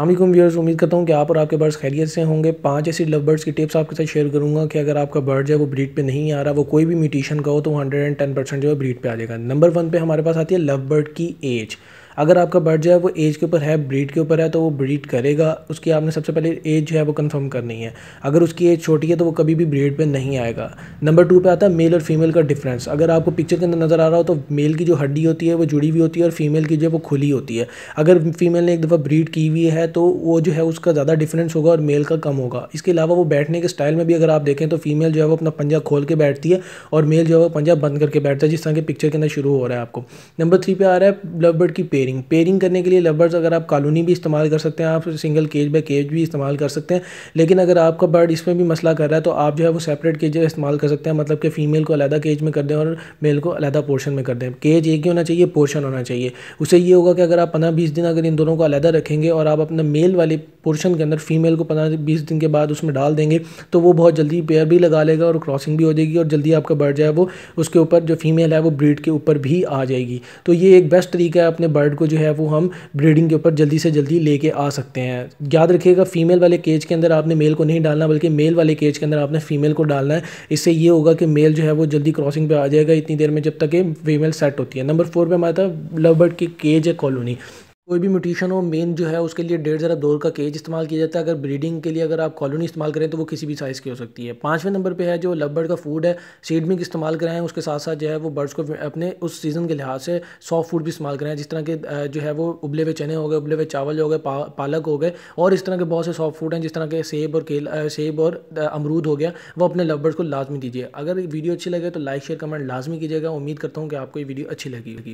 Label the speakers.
Speaker 1: अल्लाम व्यवर्स उम्मीद करता हूँ कि आप और आपके बर्ड्स खैरियत से होंगे पांच ऐसी लव बर्ड्स की टिप्स आपके साथ शेयर करूँगा कि अगर आपका बर्ड जो है वो ब्रीड पे नहीं आ रहा वो कोई भी म्यूटिशन का हो तो हंड्रेड एंड टेन परसेंट जो है ब्रीड पे आ जाएगा नंबर वन पे हमारे पास आती है लव बर्ड की एज अगर आपका बर्ड जो है वो एज के ऊपर है ब्रीड के ऊपर है तो वो ब्रीड करेगा उसकी आपने सबसे पहले एज जो है वो कंफर्म करनी है अगर उसकी एज छोटी है तो वो कभी भी ब्रीड पर नहीं आएगा नंबर टू पर आता है मेल और फीमेल का डिफरेंस अगर आपको पिक्चर के अंदर नज़र आ रहा हो तो मेल की जो हड्डी होती है वो जुड़ी हुई होती है और फीमेल की जो है वो खुली होती है अगर फीमेल ने एक दफ़ा ब्रीड की हुई है तो वो जो है उसका ज़्यादा डिफरेंस होगा और मेल का कम होगा इसके अलावा वो बैठने के स्टाइल में भी अगर आप देखें तो फीमेल जो है वो अपना पंजा खोल के बैठती है और मेल जो है वो पंजा बंद करके बैठता है जिस तरह के पिक्चर के अंदर शुरू हो रहा है आपको नंबर थ्री पे आ रहा है ब्लब बर्ड की पेरी पेयरिंग पेयरिंग करने के लिए लवर्स अगर आप कॉलोनी भी इस्तेमाल कर सकते हैं आप सिंगल केज बाय केज भी इस्तेमाल कर सकते हैं लेकिन अगर आपका बर्ड इसमें भी मसला कर रहा है तो आप जो है वो सेपरेट केज इस्तेमाल कर सकते हैं मतलब कि फीमेल को अलहदा केज में कर दें और मेल को अलहदा पोर्शन में कर दें केज एक ही होना चाहिए पोर्शन होना चाहिए उससे ये होगा कि अगर आप पंद्रह बीस दिन अगर इन दोनों को अलहदा रखेंगे और आप अपने मेल वाले पोर्शन के अंदर फीमेल को पंद्रह बीस दिन के बाद उसमें डाल देंगे तो वो बहुत जल्दी पेयर भी लगा लेगा और क्रॉसिंग भी हो जाएगी और जल्दी आपका बर्ड जो है वो उसके ऊपर जो फीमेल है वो ब्रीड के ऊपर भी आ जाएगी तो ये एक बेस्ट तरीका है अपने बर्ड बर्ड को जो है वो हम ब्रीडिंग के ऊपर जल्दी से जल्दी लेके आ सकते हैं याद रखिएगा फीमेल वाले केज के अंदर आपने मेल को नहीं डालना बल्कि मेल वाले केज के अंदर आपने फीमेल को डालना है इससे ये होगा कि मेल जो है वो जल्दी क्रॉसिंग पर आ जाएगा इतनी देर में जब तक ये फीमेल सेट होती है नंबर फोर पर हमारा था लव बर्ड की केज है कॉलोनी कोई भी म्यूटिशन हो मेन जो है उसके लिए डेढ़ ज़रा दौर का केज इस्तेमाल किया जाता है अगर ब्रीडिंग के लिए अगर आप कॉलोनी इस्तेमाल करें तो वो किसी भी साइज़ की हो सकती है पाँचवें नंबर पे है जो लबर्ड का फूड है सीड मिक इस्तेमाल करें उसके साथ साथ जो है वो बर्ड्स को अपने उस सीज़न के लिहाज से सॉफ्ट फूड भी इस्तेमाल करें जिस तरह के जो है वो उबले हुए चने हो गए उबले हुए चावल हो गए पा, पालक हो गए और इस तरह के बहुत से सॉफ्ट फूड हैं जिस तरह के सेब और केला सेब और अमरूद हो गया वो अपने लबर्ड्स को लाजमी दीजिए अगर वीडियो अच्छी लगे तो लाइक शेयर कमेंट लाजमी कीजिएगा उम्मीद करता हूँ कि आपको ये वीडियो अच्छी लगेगी